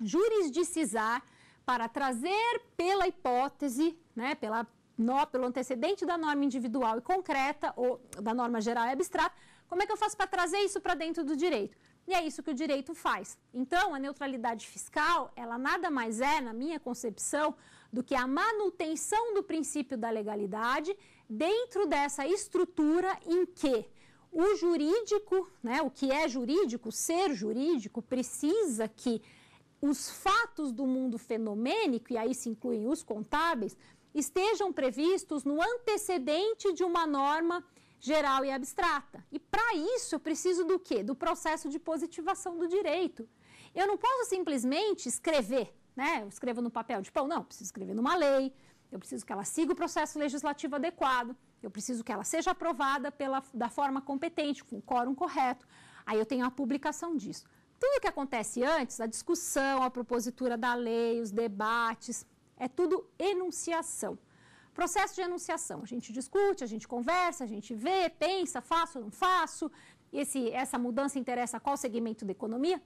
B: jurisdicizar, para trazer pela hipótese, né, pela, no, pelo antecedente da norma individual e concreta, ou da norma geral e abstrata, como é que eu faço para trazer isso para dentro do direito? E é isso que o direito faz. Então, a neutralidade fiscal, ela nada mais é, na minha concepção, do que a manutenção do princípio da legalidade dentro dessa estrutura em que o jurídico, né, o que é jurídico, ser jurídico, precisa que os fatos do mundo fenomênico, e aí se incluem os contábeis, estejam previstos no antecedente de uma norma geral e abstrata. E para isso eu preciso do quê? Do processo de positivação do direito. Eu não posso simplesmente escrever, né? Eu escrevo no papel de pão, não, preciso escrever numa lei, eu preciso que ela siga o processo legislativo adequado, eu preciso que ela seja aprovada pela, da forma competente, com o quórum correto. Aí eu tenho a publicação disso. Tudo o que acontece antes, a discussão, a propositura da lei, os debates, é tudo enunciação. Processo de enunciação. A gente discute, a gente conversa, a gente vê, pensa, faço ou não faço. Esse, essa mudança interessa qual segmento da economia?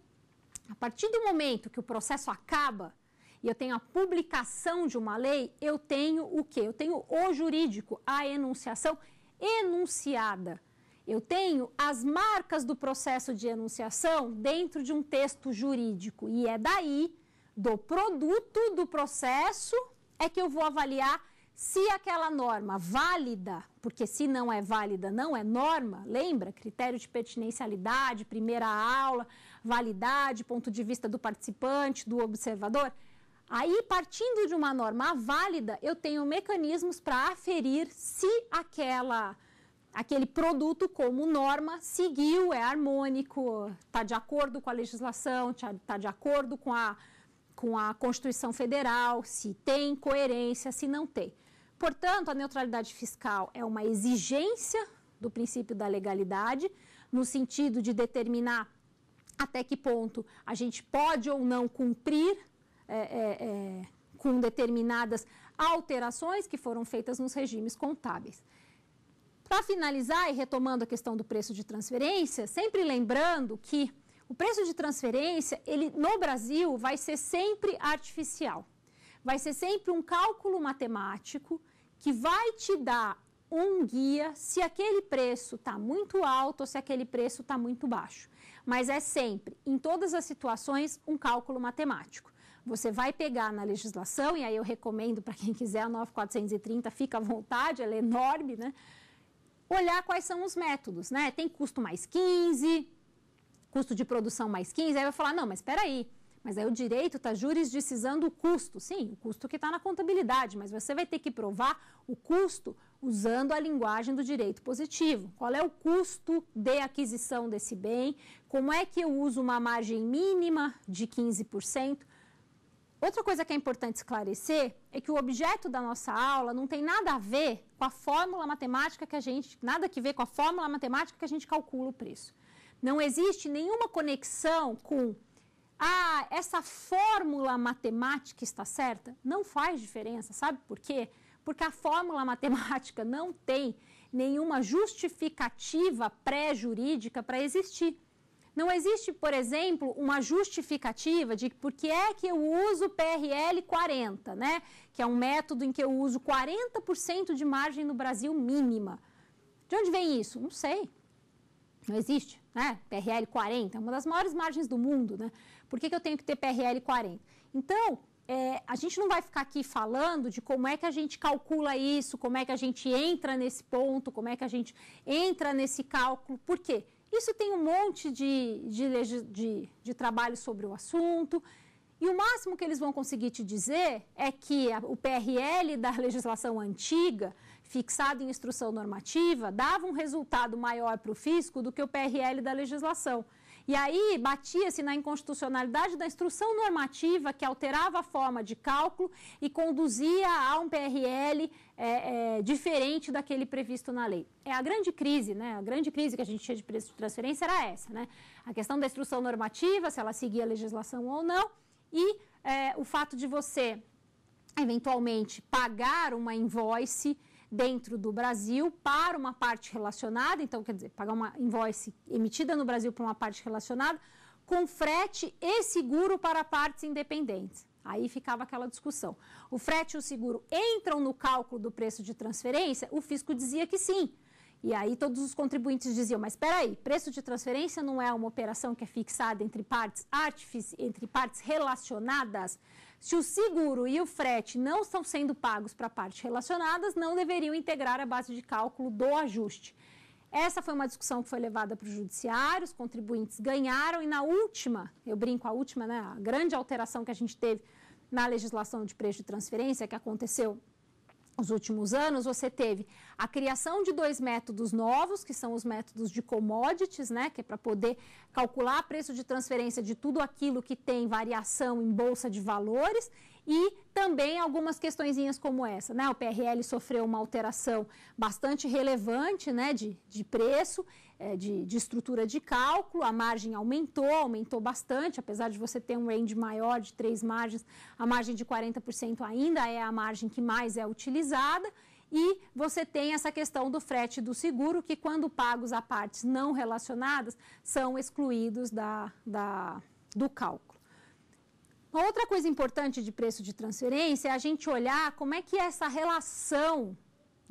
B: A partir do momento que o processo acaba, e eu tenho a publicação de uma lei, eu tenho o quê? Eu tenho o jurídico, a enunciação enunciada. Eu tenho as marcas do processo de enunciação dentro de um texto jurídico. E é daí, do produto do processo, é que eu vou avaliar se aquela norma válida, porque se não é válida, não é norma, lembra? Critério de pertinencialidade, primeira aula, validade, ponto de vista do participante, do observador. Aí, partindo de uma norma válida, eu tenho mecanismos para aferir se aquela aquele produto como norma seguiu, é harmônico, está de acordo com a legislação, está tá de acordo com a, com a Constituição Federal, se tem coerência, se não tem. Portanto, a neutralidade fiscal é uma exigência do princípio da legalidade, no sentido de determinar até que ponto a gente pode ou não cumprir é, é, é, com determinadas alterações que foram feitas nos regimes contábeis. Para finalizar e retomando a questão do preço de transferência, sempre lembrando que o preço de transferência, ele no Brasil vai ser sempre artificial. Vai ser sempre um cálculo matemático que vai te dar um guia se aquele preço está muito alto ou se aquele preço está muito baixo. Mas é sempre, em todas as situações, um cálculo matemático. Você vai pegar na legislação, e aí eu recomendo para quem quiser a 9430, fica à vontade, ela é enorme, né? Olhar quais são os métodos, né? Tem custo mais 15, custo de produção mais 15, aí vai falar, não, mas espera aí, mas aí o direito está jurisdicizando o custo. Sim, o custo que está na contabilidade, mas você vai ter que provar o custo usando a linguagem do direito positivo. Qual é o custo de aquisição desse bem? Como é que eu uso uma margem mínima de 15%? Outra coisa que é importante esclarecer é que o objeto da nossa aula não tem nada a ver com a fórmula matemática que a gente, nada que ver com a fórmula matemática que a gente calcula o preço. Não existe nenhuma conexão com ah, essa fórmula matemática está certa? Não faz diferença, sabe por quê? Porque a fórmula matemática não tem nenhuma justificativa pré-jurídica para existir. Não existe, por exemplo, uma justificativa de por que é que eu uso PRL 40, né? Que é um método em que eu uso 40% de margem no Brasil mínima. De onde vem isso? Não sei. Não existe, né? PRL 40, uma das maiores margens do mundo, né? Por que, que eu tenho que ter PRL 40? Então, é, a gente não vai ficar aqui falando de como é que a gente calcula isso, como é que a gente entra nesse ponto, como é que a gente entra nesse cálculo. Por quê? Isso tem um monte de, de, de, de trabalho sobre o assunto. E o máximo que eles vão conseguir te dizer é que a, o PRL da legislação antiga, fixado em instrução normativa, dava um resultado maior para o fisco do que o PRL da legislação. E aí batia-se na inconstitucionalidade da instrução normativa que alterava a forma de cálculo e conduzia a um PRL é, é, diferente daquele previsto na lei. É a grande crise, né? A grande crise que a gente tinha de preço de transferência era essa, né? A questão da instrução normativa, se ela seguia a legislação ou não, e é, o fato de você eventualmente pagar uma invoice dentro do Brasil para uma parte relacionada, então quer dizer, pagar uma invoice emitida no Brasil para uma parte relacionada, com frete e seguro para partes independentes. Aí ficava aquela discussão. O frete e o seguro entram no cálculo do preço de transferência? O fisco dizia que sim. E aí todos os contribuintes diziam, mas espera aí, preço de transferência não é uma operação que é fixada entre partes artific... entre partes relacionadas? Se o seguro e o frete não estão sendo pagos para partes relacionadas, não deveriam integrar a base de cálculo do ajuste. Essa foi uma discussão que foi levada para o judiciário, os contribuintes ganharam e na última, eu brinco, a última, né, a grande alteração que a gente teve na legislação de preço de transferência, que aconteceu nos últimos anos, você teve a criação de dois métodos novos, que são os métodos de commodities, né, que é para poder calcular preço de transferência de tudo aquilo que tem variação em bolsa de valores e também algumas questõezinhas como essa, né? O PRL sofreu uma alteração bastante relevante, né? De, de preço, é, de, de estrutura de cálculo, a margem aumentou, aumentou bastante, apesar de você ter um range maior de três margens, a margem de 40% ainda é a margem que mais é utilizada. E você tem essa questão do frete do seguro, que quando pagos a partes não relacionadas, são excluídos da, da do cálculo. Uma outra coisa importante de preço de transferência é a gente olhar como é que é essa relação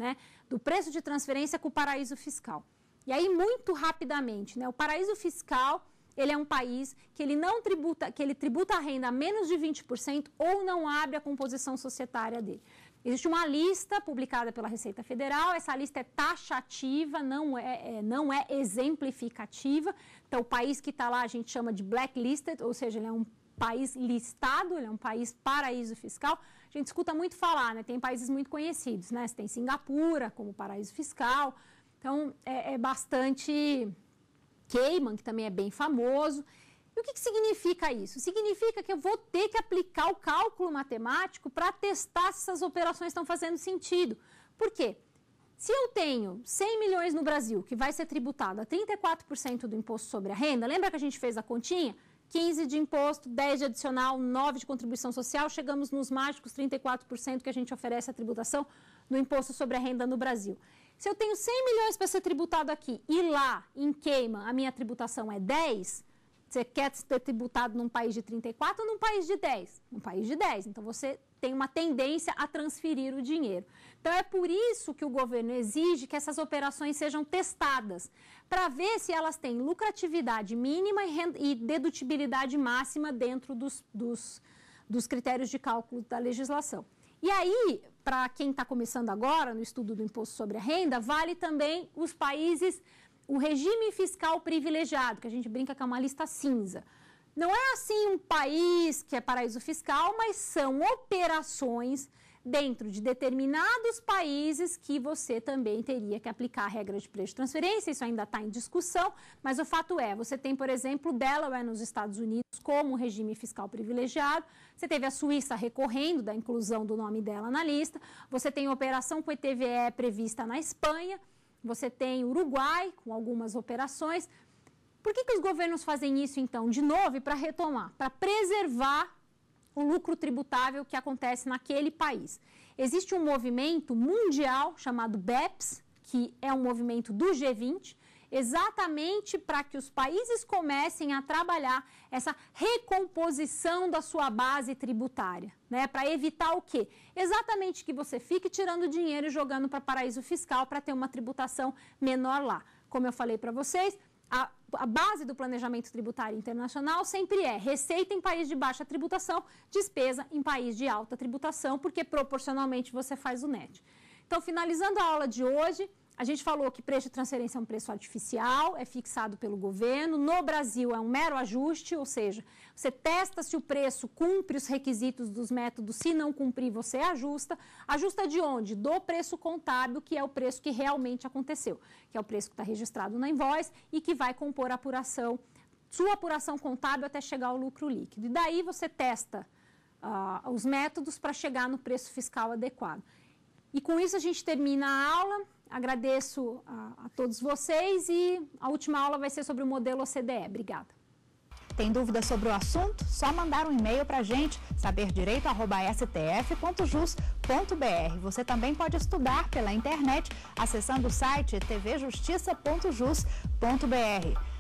B: né, do preço de transferência com o paraíso fiscal. E aí, muito rapidamente, né, o paraíso fiscal ele é um país que ele não tributa, que ele tributa a renda a menos de 20% ou não abre a composição societária dele. Existe uma lista publicada pela Receita Federal, essa lista é taxativa, não é, é não é exemplificativa. Então, o país que está lá a gente chama de blacklisted, ou seja, ele é um país listado, ele é um país paraíso fiscal. A gente escuta muito falar, né? Tem países muito conhecidos, né? Você tem Singapura como paraíso fiscal. Então, é, é bastante Cayman, que também é bem famoso. E o que, que, significa isso? Significa que eu vou ter que aplicar o cálculo matemático para testar se essas operações estão fazendo sentido. Por quê? Se eu tenho 100 milhões no Brasil, que vai ser tributado a 34% do imposto sobre a renda, lembra que a gente fez a continha? 15 de imposto, 10 de adicional, 9 de contribuição social, chegamos nos mágicos 34% que a gente oferece a tributação no imposto sobre a renda no Brasil. Se eu tenho 100 milhões para ser tributado aqui e lá em queima a minha tributação é 10, você quer ser tributado num país de 34 ou num país de 10? Num país de 10. Então você tem uma tendência a transferir o dinheiro. Então é por isso que o governo exige que essas operações sejam testadas, para ver se elas têm lucratividade mínima e, dedutibilidade máxima dentro dos, dos, dos critérios de cálculo da legislação. E aí, para quem está começando agora no estudo do imposto sobre a renda, vale também os países, o regime fiscal privilegiado, que a gente brinca que é uma lista cinza. Não é assim um país que é paraíso fiscal, mas são operações dentro de determinados países que você também teria que aplicar a regra de preço de transferência. Isso ainda está em discussão, mas o fato é, você tem, por exemplo, Delaware nos Estados Unidos como regime fiscal privilegiado, você teve a Suíça recorrendo da inclusão do nome dela na lista, você tem operação com ETVE prevista na Espanha, você tem Uruguai com algumas operações. Por que, que os governos fazem isso então? De novo, para retomar, para preservar o lucro tributável que acontece naquele país. Existe um movimento mundial chamado BEPS, que é um movimento do G20, exatamente para que os países comecem a trabalhar essa recomposição da sua base tributária, né? Para evitar o quê? Exatamente que você fique tirando dinheiro e jogando para paraíso fiscal para ter uma tributação menor lá. Como eu falei para vocês, a, a base do planejamento tributário internacional sempre é receita em país de baixa tributação, despesa em país de alta tributação, porque proporcionalmente você faz o net. Então, finalizando a aula de hoje, a gente falou que preço de transferência é um preço artificial, é fixado pelo governo. No Brasil é um mero ajuste, ou seja, você testa se o preço cumpre os requisitos dos métodos. Se não cumprir, você ajusta. Ajusta de onde? Do preço contábil, que é o preço que realmente aconteceu, que é o preço que está registrado na invoice e que vai compor a apuração, sua apuração contábil até chegar ao lucro líquido. E daí você testa. Uh, os métodos para chegar no preço fiscal adequado. E com isso a gente termina a aula agradeço a, a todos vocês e a última aula vai ser sobre o modelo OCDE. Obrigada.
A: Tem dúvida sobre o assunto? Só mandar um e-mail para a gente, saberdireito.stf.jus.br. Você também pode estudar pela internet acessando o site tvjustiça.jus.br.